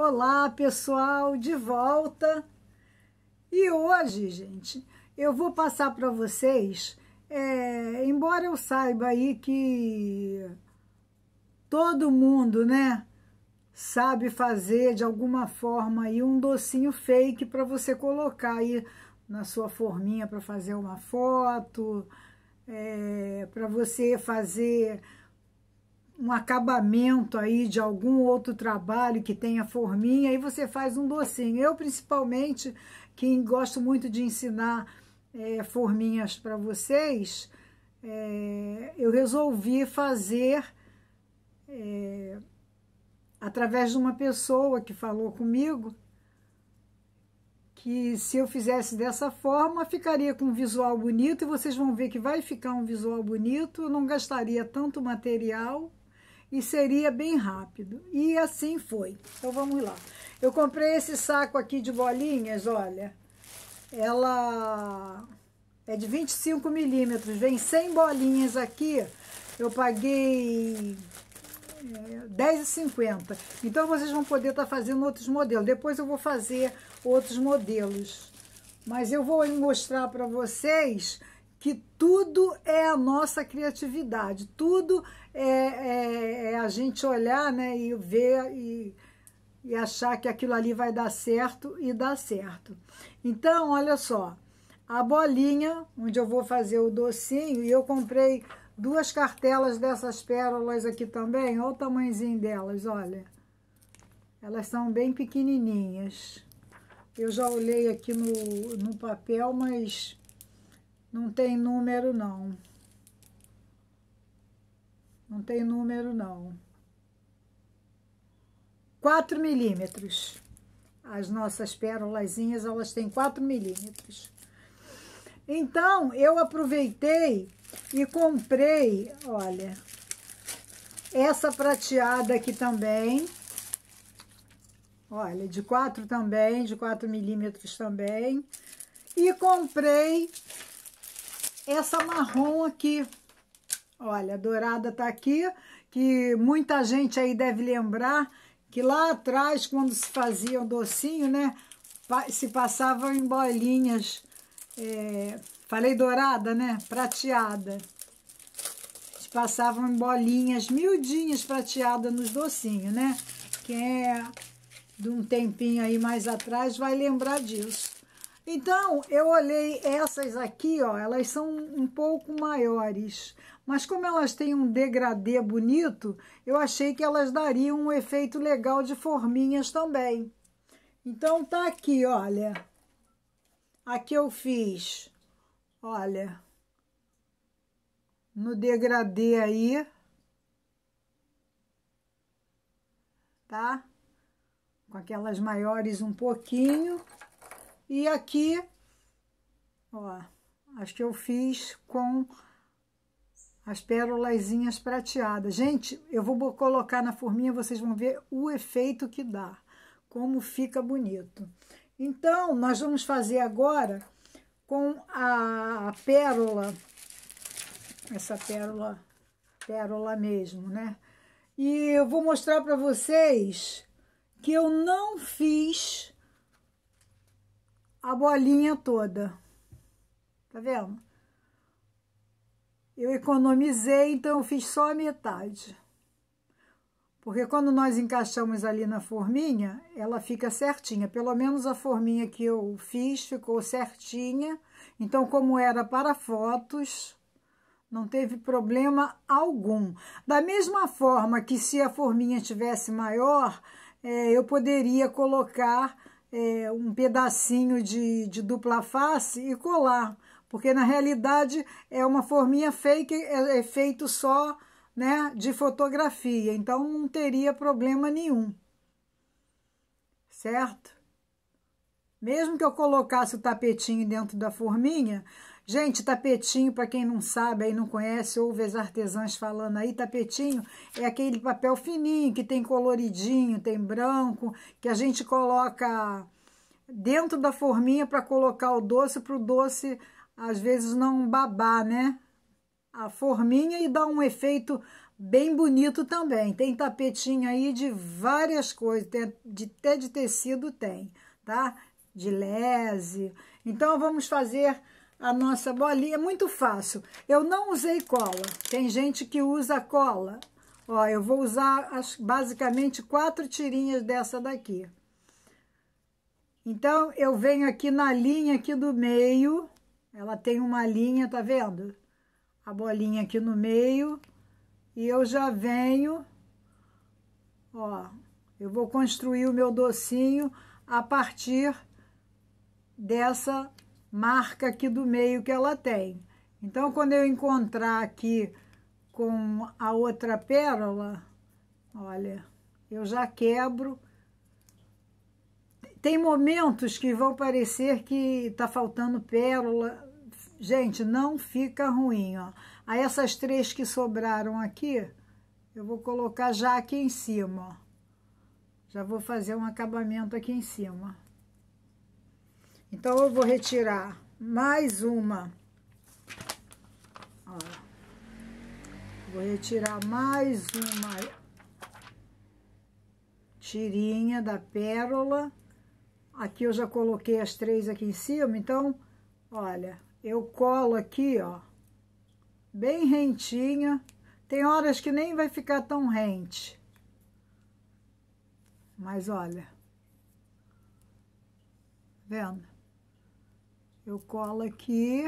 Olá, pessoal, de volta. E hoje, gente, eu vou passar para vocês, é, embora eu saiba aí que todo mundo, né, sabe fazer de alguma forma aí um docinho fake para você colocar aí na sua forminha para fazer uma foto, é, para você fazer um acabamento aí de algum outro trabalho que tenha forminha, aí você faz um docinho. Eu, principalmente, que gosto muito de ensinar é, forminhas para vocês, é, eu resolvi fazer é, através de uma pessoa que falou comigo que se eu fizesse dessa forma ficaria com um visual bonito e vocês vão ver que vai ficar um visual bonito, eu não gastaria tanto material e seria bem rápido. E assim foi. Então vamos lá. Eu comprei esse saco aqui de bolinhas, olha. Ela é de 25 milímetros, vem 100 bolinhas aqui. Eu paguei R$10,50. É, então vocês vão poder estar tá fazendo outros modelos. Depois eu vou fazer outros modelos. Mas eu vou mostrar para vocês que tudo é a nossa criatividade, tudo é, é, é a gente olhar né, e ver e, e achar que aquilo ali vai dar certo e dá certo. Então, olha só, a bolinha, onde eu vou fazer o docinho, e eu comprei duas cartelas dessas pérolas aqui também, olha o tamanhozinho delas, olha. Elas são bem pequenininhas. Eu já olhei aqui no, no papel, mas não tem número, não. Não tem número, não. 4 milímetros. As nossas pérolazinhas, elas têm 4 milímetros. Então, eu aproveitei e comprei, olha, essa prateada aqui também. Olha, de 4 também, de 4 milímetros também. E comprei essa marrom aqui. Olha, a dourada tá aqui, que muita gente aí deve lembrar que lá atrás, quando se fazia o docinho, né, se passava em bolinhas, é, falei dourada, né, prateada. Se passavam em bolinhas miudinhas prateadas nos docinhos, né. Quem é de um tempinho aí mais atrás vai lembrar disso. Então, eu olhei essas aqui, ó, elas são um pouco maiores, mas como elas têm um degradê bonito, eu achei que elas dariam um efeito legal de forminhas também. Então, tá aqui, olha. Aqui eu fiz, olha, no degradê aí, tá? Com aquelas maiores um pouquinho. E aqui, ó, acho que eu fiz com as pérolazinhas prateadas. Gente, eu vou colocar na forminha, vocês vão ver o efeito que dá, como fica bonito. Então, nós vamos fazer agora com a pérola, essa pérola, pérola mesmo, né? E eu vou mostrar para vocês que eu não fiz a bolinha toda. Tá vendo? Eu economizei, então eu fiz só a metade. Porque quando nós encaixamos ali na forminha, ela fica certinha. Pelo menos a forminha que eu fiz ficou certinha. Então, como era para fotos, não teve problema algum. Da mesma forma que se a forminha tivesse maior, é, eu poderia colocar é, um pedacinho de, de dupla face e colar, porque na realidade é uma forminha fake, é, é feito só né, de fotografia, então não teria problema nenhum, certo? Mesmo que eu colocasse o tapetinho dentro da forminha, gente, tapetinho, para quem não sabe aí, não conhece, ouve as artesãs falando aí, tapetinho é aquele papel fininho que tem coloridinho, tem branco, que a gente coloca dentro da forminha para colocar o doce, para o doce às vezes não babar, né? A forminha e dá um efeito bem bonito também. Tem tapetinho aí de várias coisas, de, até de tecido tem, tá? de lese. Então, vamos fazer a nossa bolinha. É muito fácil. Eu não usei cola. Tem gente que usa cola. Ó, eu vou usar as, basicamente quatro tirinhas dessa daqui. Então, eu venho aqui na linha aqui do meio. Ela tem uma linha, tá vendo? A bolinha aqui no meio. E eu já venho, ó, eu vou construir o meu docinho a partir dessa marca aqui do meio que ela tem. Então, quando eu encontrar aqui com a outra pérola, olha, eu já quebro. Tem momentos que vão parecer que tá faltando pérola. Gente, não fica ruim, ó. A essas três que sobraram aqui, eu vou colocar já aqui em cima, ó. Já vou fazer um acabamento aqui em cima. Então, eu vou retirar mais uma. Ó. Vou retirar mais uma tirinha da pérola. Aqui eu já coloquei as três aqui em cima, então, olha, eu colo aqui, ó, bem rentinha. Tem horas que nem vai ficar tão rente. Mas olha, vendo? Eu colo aqui,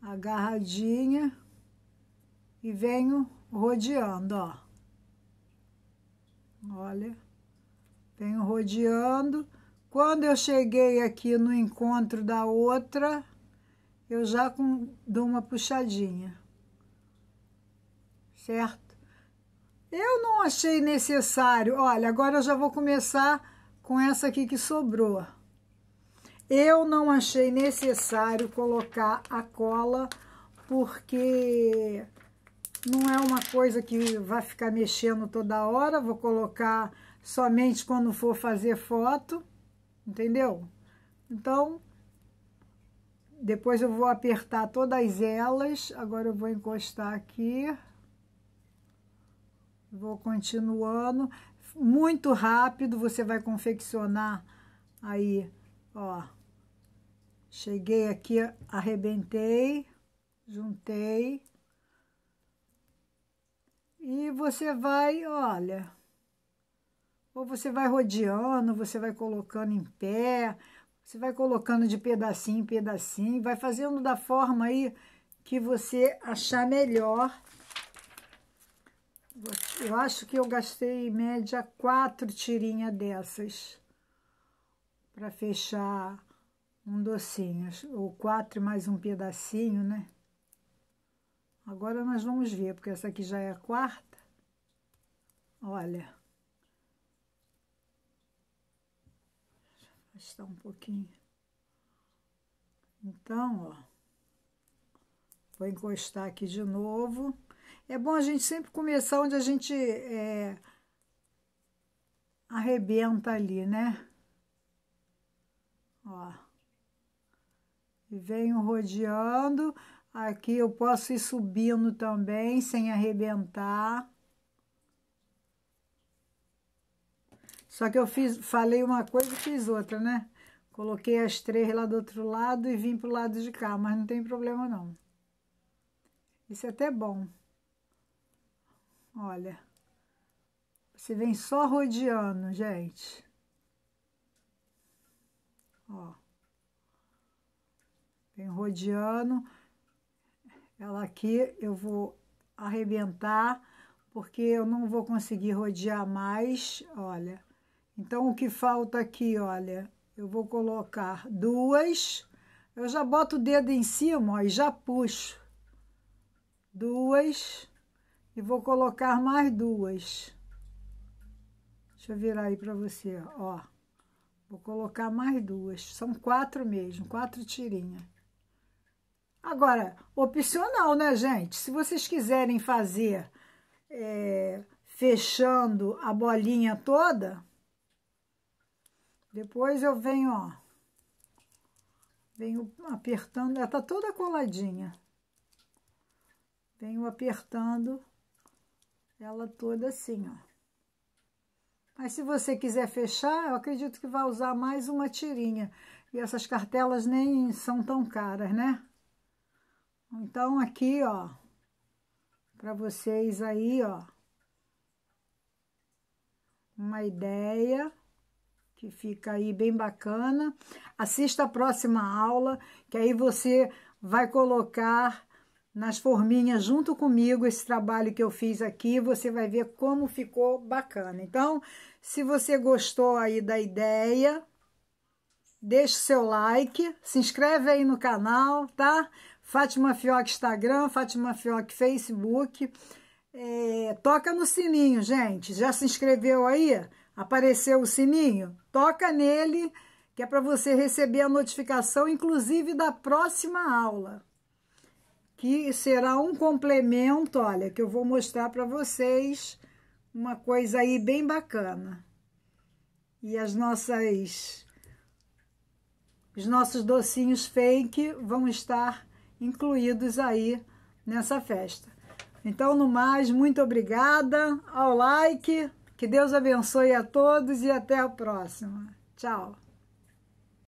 agarradinha, e venho rodeando, ó. Olha, venho rodeando. Quando eu cheguei aqui no encontro da outra, eu já com, dou uma puxadinha, certo? Eu não achei necessário. Olha, agora eu já vou começar com essa aqui que sobrou. Eu não achei necessário colocar a cola, porque não é uma coisa que vai ficar mexendo toda hora, vou colocar somente quando for fazer foto, entendeu? Então, depois eu vou apertar todas elas, agora eu vou encostar aqui, vou continuando, muito rápido você vai confeccionar aí, ó, Cheguei aqui, arrebentei, juntei. E você vai, olha, ou você vai rodeando, você vai colocando em pé, você vai colocando de pedacinho em pedacinho, vai fazendo da forma aí que você achar melhor. Eu acho que eu gastei em média quatro tirinhas dessas para fechar um docinho, ou quatro mais um pedacinho, né? Agora nós vamos ver, porque essa aqui já é a quarta. Olha. Afastar um pouquinho. Então, ó. Vou encostar aqui de novo. É bom a gente sempre começar onde a gente é, arrebenta ali, né? Ó venho rodeando. Aqui eu posso ir subindo também, sem arrebentar. Só que eu fiz, falei uma coisa e fiz outra, né? Coloquei as três lá do outro lado e vim pro lado de cá, mas não tem problema não. Isso é até bom. Olha. Você vem só rodeando, gente. Ó. Vem rodeando. Ela aqui eu vou arrebentar, porque eu não vou conseguir rodear mais, olha. Então, o que falta aqui, olha, eu vou colocar duas, eu já boto o dedo em cima, ó, e já puxo. Duas, e vou colocar mais duas. Deixa eu virar aí para você, ó. Vou colocar mais duas, são quatro mesmo, quatro tirinhas. Agora, opcional, né, gente? Se vocês quiserem fazer é, fechando a bolinha toda, depois eu venho, ó, venho apertando, ela tá toda coladinha. Venho apertando ela toda assim, ó. Mas se você quiser fechar, eu acredito que vai usar mais uma tirinha. E essas cartelas nem são tão caras, né? Então, aqui, ó, para vocês aí, ó, uma ideia que fica aí bem bacana. Assista a próxima aula, que aí você vai colocar nas forminhas junto comigo esse trabalho que eu fiz aqui, você vai ver como ficou bacana. Então, se você gostou aí da ideia, deixe seu like, se inscreve aí no canal, tá? Fátima Fioc Instagram, Fátima Fioc Facebook. É, toca no sininho, gente. Já se inscreveu aí? Apareceu o sininho? Toca nele, que é para você receber a notificação, inclusive da próxima aula, que será um complemento, olha, que eu vou mostrar para vocês uma coisa aí bem bacana. E as nossas os nossos docinhos fake vão estar incluídos aí nessa festa. Então, no mais, muito obrigada ao like, que Deus abençoe a todos e até a próxima. Tchau.